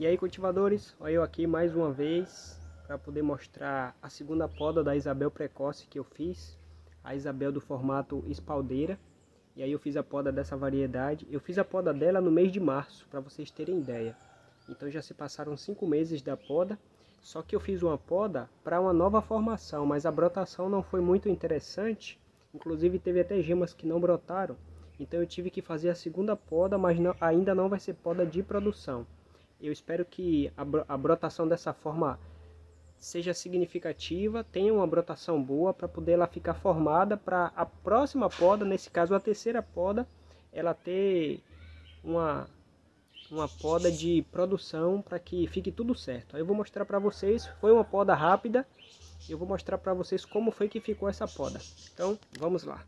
E aí cultivadores, olha eu aqui mais uma vez para poder mostrar a segunda poda da Isabel precoce que eu fiz, a Isabel do formato espaldeira. E aí eu fiz a poda dessa variedade, eu fiz a poda dela no mês de março, para vocês terem ideia. Então já se passaram cinco meses da poda, só que eu fiz uma poda para uma nova formação, mas a brotação não foi muito interessante, inclusive teve até gemas que não brotaram. Então eu tive que fazer a segunda poda, mas não, ainda não vai ser poda de produção. Eu espero que a, brotação dessa forma seja significativa, tenha uma brotação boa para poder ela ficar formada para a próxima poda, nesse caso a terceira poda, ela ter uma, uma poda de produção para que fique tudo certo. Aí eu vou mostrar para vocês, foi uma poda rápida, eu vou mostrar para vocês como foi que ficou essa poda. Então, vamos lá.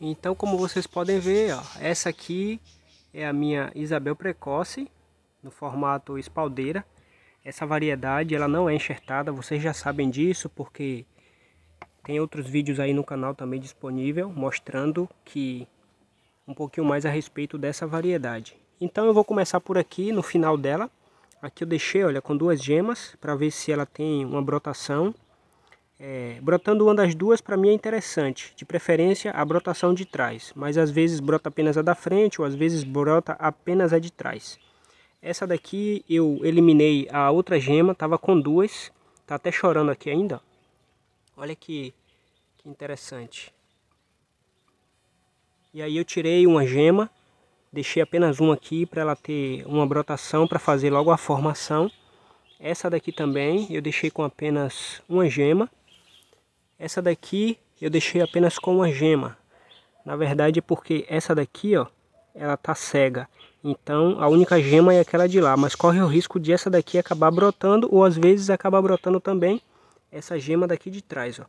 Então, como vocês podem ver, ó, essa aqui é a minha Isabel Precoce, no formato espaldeira. Essa variedade ela não é enxertada, vocês já sabem disso porque tem outros vídeos aí no canal também disponível mostrando que um pouquinho mais a respeito dessa variedade. Então eu vou começar por aqui no final dela. Aqui eu deixei, olha, com duas gemas para ver se ela tem uma brotação. É, brotando uma das duas para mim é interessante, de preferência a brotação de trás, mas às vezes brota apenas a da frente ou às vezes brota apenas a de trás. Essa daqui eu eliminei a outra gema, tava com duas. Tá até chorando aqui ainda. Olha que, que interessante. E aí eu tirei uma gema, deixei apenas uma aqui para ela ter uma brotação para fazer logo a formação. Essa daqui também eu deixei com apenas uma gema. Essa daqui eu deixei apenas com uma gema. Na verdade é porque essa daqui, ó, ela tá cega. Então a única gema é aquela de lá, mas corre o risco de essa daqui acabar brotando ou às vezes acabar brotando também essa gema daqui de trás, ó.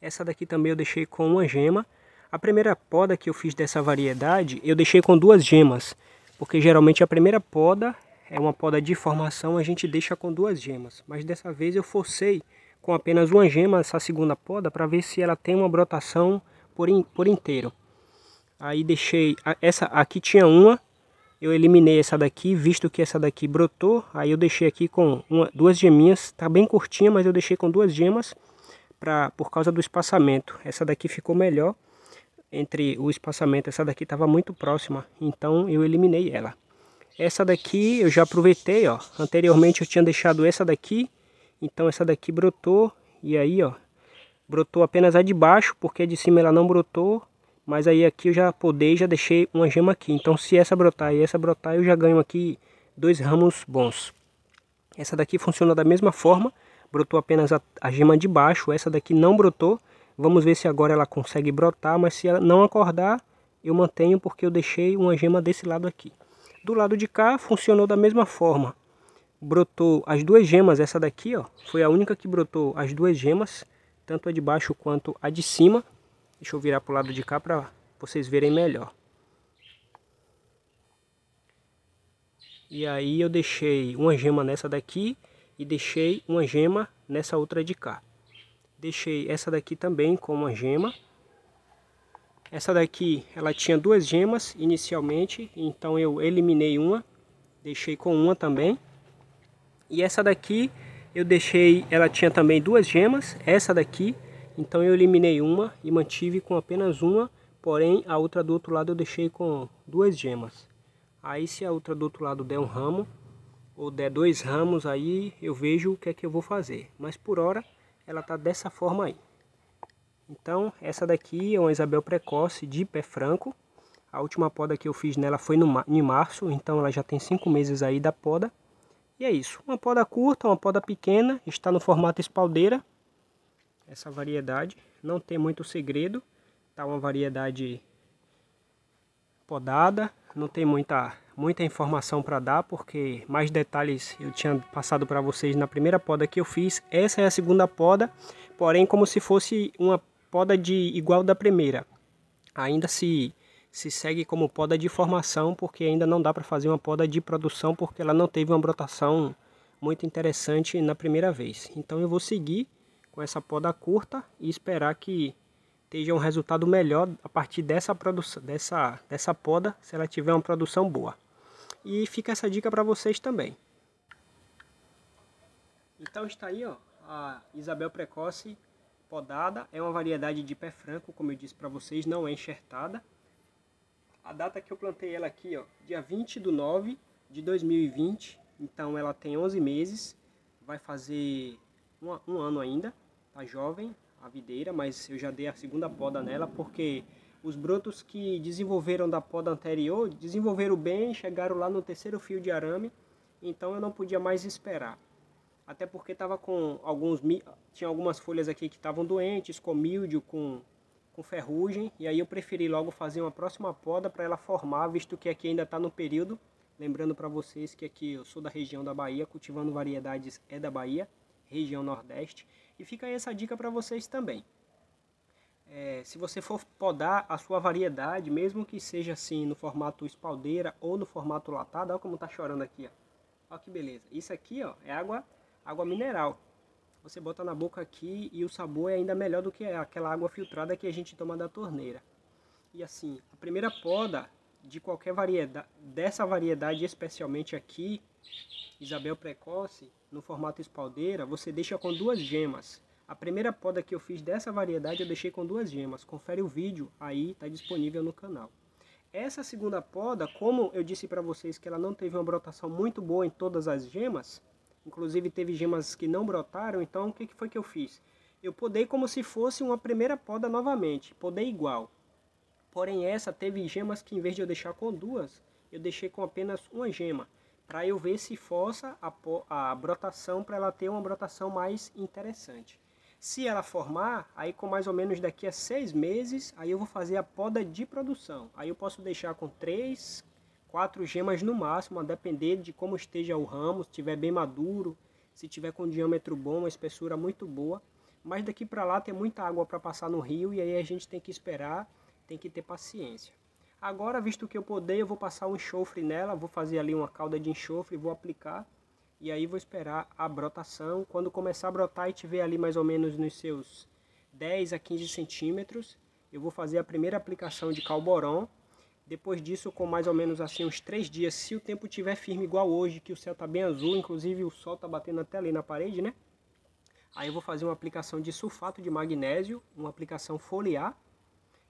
Essa daqui também eu deixei com uma gema. A primeira poda que eu fiz dessa variedade, eu deixei com duas gemas, porque geralmente a primeira poda é uma poda de formação, a gente deixa com duas gemas, mas dessa vez eu forcei com apenas uma gema essa segunda poda para ver se ela tem uma brotação por, in, por inteiro. Aí deixei, essa aqui tinha uma, eu eliminei essa daqui, visto que essa daqui brotou, aí eu deixei aqui com uma, duas geminhas, tá bem curtinha, mas eu deixei com duas gemas pra, por causa do espaçamento. Essa daqui ficou melhor entre o espaçamento, essa daqui estava muito próxima, então eu eliminei ela. Essa daqui eu já aproveitei, ó, anteriormente eu tinha deixado essa daqui, então essa daqui brotou, e aí, ó, brotou apenas a de baixo, porque de cima ela não brotou, mas aí aqui eu já podei, já deixei uma gema aqui. Então se essa brotar e essa brotar, eu já ganho aqui dois ramos bons. Essa daqui funciona da mesma forma. Brotou apenas a, a gema de baixo. Essa daqui não brotou. Vamos ver se agora ela consegue brotar, mas se ela não acordar, eu mantenho porque eu deixei uma gema desse lado aqui. Do lado de cá funcionou da mesma forma. Brotou as duas gemas, essa daqui ó, foi a única que brotou as duas gemas, tanto a de baixo quanto a de cima. Deixa eu virar para o lado de cá para vocês verem melhor. E aí eu deixei uma gema nessa daqui e deixei uma gema nessa outra de cá. Deixei essa daqui também com uma gema. Essa daqui, ela tinha duas gemas inicialmente, então eu eliminei uma, deixei com uma também. E essa daqui, eu deixei, ela tinha também duas gemas, essa daqui, então eu eliminei uma e mantive com apenas uma, porém a outra do outro lado eu deixei com duas gemas. Aí se a outra do outro lado der um ramo, ou der dois ramos, aí eu vejo o que é que eu vou fazer. Mas por hora ela tá dessa forma aí. Então essa daqui é uma Isabel precoce de pé franco. A última poda que eu fiz nela foi no, em março, então ela já tem cinco meses aí da poda. E é isso, uma poda curta, uma poda pequena, está no formato espaldeira essa variedade. Não tem muito segredo, tá uma variedade podada, não tem muita, muita informação para dar, porque mais detalhes eu tinha passado para vocês na primeira poda que eu fiz. Essa é a segunda poda, porém como se fosse uma poda de igual da primeira. Ainda se se segue como poda de formação, porque ainda não dá para fazer uma poda de produção, porque ela não teve uma brotação muito interessante na primeira vez. Então eu vou seguir com essa poda curta e esperar que esteja um resultado melhor a partir dessa produção, dessa, dessa poda, se ela tiver uma produção boa. E fica essa dica para vocês também. Então está aí ó, a Isabel Precoce podada, é uma variedade de pé franco, como eu disse para vocês, não é enxertada. A data que eu plantei ela aqui, ó, dia 20 do 9 de 2020, então ela tem 11 meses, vai fazer um, um ano ainda. Tá jovem a videira, mas eu já dei a segunda poda nela porque os brotos que desenvolveram da poda anterior desenvolveram bem, chegaram lá no terceiro fio de arame, então eu não podia mais esperar. Até porque tava com alguns tinha algumas folhas aqui que estavam doentes, com mildio, com com ferrugem, e aí eu preferi logo fazer uma próxima poda para ela formar, visto que aqui ainda está no período. Lembrando para vocês que aqui eu sou da região da Bahia, cultivando variedades é da Bahia, região Nordeste. E fica aí essa dica para vocês também. É, se você for podar a sua variedade, mesmo que seja assim no formato espaldeira ou no formato latado, olha como está chorando aqui, ó. Olha que beleza. Isso aqui, ó, é água, água mineral. Você bota na boca aqui e o sabor é ainda melhor do que aquela água filtrada que a gente toma da torneira. E assim, a primeira poda de qualquer variedade, dessa variedade especialmente aqui, Isabel precoce, no formato espaldeira, você deixa com duas gemas. A primeira poda que eu fiz dessa variedade eu deixei com duas gemas. Confere o vídeo, aí está disponível no canal. Essa segunda poda, como eu disse para vocês que ela não teve uma brotação muito boa em todas as gemas, inclusive teve gemas que não brotaram, então o que, que foi que eu fiz? Eu podei como se fosse uma primeira poda novamente, podei igual. Porém essa teve gemas que em vez de eu deixar com duas, eu deixei com apenas uma gema para eu ver se força a, a brotação para ela ter uma brotação mais interessante. Se ela formar, aí com mais ou menos daqui a seis meses, aí eu vou fazer a poda de produção. Aí eu posso deixar com três, quatro gemas no máximo, a depender de como esteja o ramo, se estiver bem maduro, se tiver com um diâmetro bom, uma espessura muito boa. Mas daqui para lá tem muita água para passar no rio e aí a gente tem que esperar, tem que ter paciência. Agora, visto que eu poder, eu vou passar um enxofre nela, vou fazer ali uma calda de enxofre, vou aplicar e aí vou esperar a brotação. Quando começar a brotar e tiver ali mais ou menos nos seus 10 a 15 centímetros, eu vou fazer a primeira aplicação de calboron. Depois disso, com mais ou menos assim uns 3 dias, se o tempo estiver firme igual hoje, que o céu está bem azul, inclusive o sol está batendo até ali na parede, né? Aí eu vou fazer uma aplicação de sulfato de magnésio, uma aplicação foliar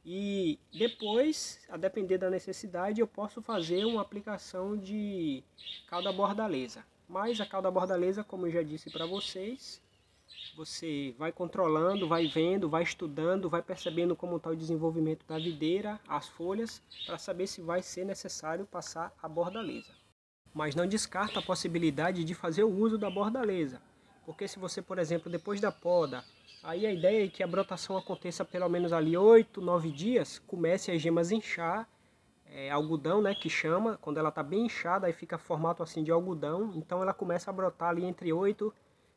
e depois, a depender da necessidade, eu posso fazer uma aplicação de calda bordaleza. Mas a calda bordaleza, como eu já disse para vocês, você vai controlando, vai vendo, vai estudando, vai percebendo como está o desenvolvimento da videira, as folhas, para saber se vai ser necessário passar a bordaleza. Mas não descarta a possibilidade de fazer o uso da bordaleza, porque se você, por exemplo, depois da poda, Aí a ideia é que a brotação aconteça pelo menos ali 8, 9 dias, comece as gemas inchar, é, algodão, né, que chama, quando ela está bem inchada, aí fica formato assim de algodão, então ela começa a brotar ali entre 8,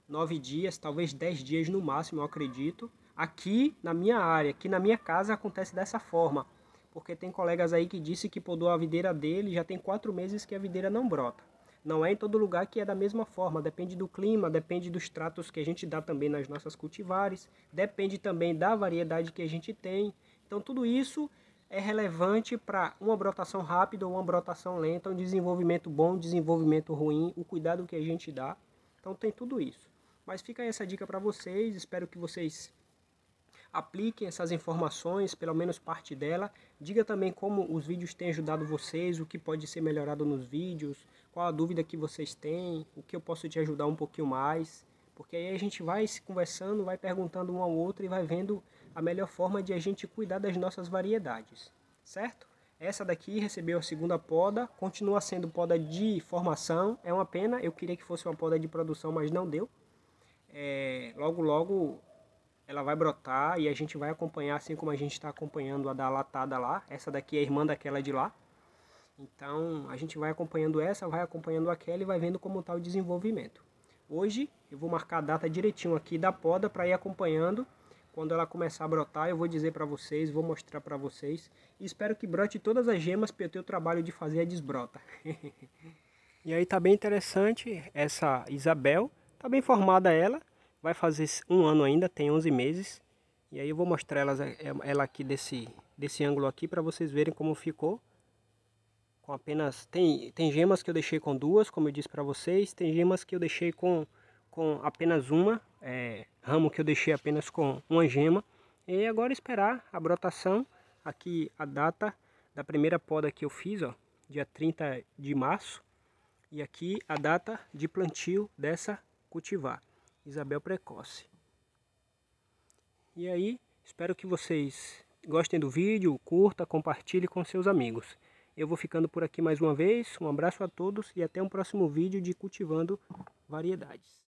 9 dias, talvez 10 dias no máximo, eu acredito. Aqui na minha área, aqui na minha casa acontece dessa forma, porque tem colegas aí que disse que podou a videira dele, já tem 4 meses que a videira não brota. Não é em todo lugar que é da mesma forma, depende do clima, depende dos tratos que a gente dá também nas nossas cultivares, depende também da variedade que a gente tem. Então tudo isso é relevante para uma brotação rápida ou uma brotação lenta, um desenvolvimento bom, um desenvolvimento ruim, o cuidado que a gente dá. Então tem tudo isso. Mas fica essa dica para vocês, espero que vocês apliquem essas informações, pelo menos parte dela. Diga também como os vídeos têm ajudado vocês, o que pode ser melhorado nos vídeos, qual a dúvida que vocês têm, o que eu posso te ajudar um pouquinho mais. Porque aí a gente vai se conversando, vai perguntando um ao outro e vai vendo a melhor forma de a gente cuidar das nossas variedades, certo? Essa daqui recebeu a segunda poda, continua sendo poda de formação, é uma pena, eu queria que fosse uma poda de produção, mas não deu. É, logo, logo ela vai brotar e a gente vai acompanhar, assim como a gente está acompanhando a da latada lá. Essa daqui é a irmã daquela de lá. Então, a gente vai acompanhando essa, vai acompanhando aquela e vai vendo como está o desenvolvimento. Hoje, eu vou marcar a data direitinho aqui da poda para ir acompanhando. Quando ela começar a brotar, eu vou dizer para vocês, vou mostrar para vocês. E espero que brote todas as gemas, porque eu tenho o trabalho de fazer a desbrota. e aí tá bem interessante essa Isabel. Tá bem formada ela, Vai fazer um ano ainda, tem 11 meses. E aí eu vou mostrar elas, eh, eh, ela aqui desse, desse ângulo aqui para vocês verem como ficou. Com apenas... Tem, tem gemas que eu deixei com duas, como eu disse para vocês. Tem gemas que eu deixei com, com apenas uma. É, ramo que eu deixei apenas com uma gema. E agora esperar a brotação. Aqui a data da primeira poda que eu fiz, ó, dia 30 de março. E aqui a data de plantio dessa cultivar. Isabel Precoce. E aí, espero que vocês gostem do vídeo, curta, compartilhe com seus amigos. Eu vou ficando por aqui mais uma vez, um abraço a todos e até um próximo vídeo de Cultivando Variedades.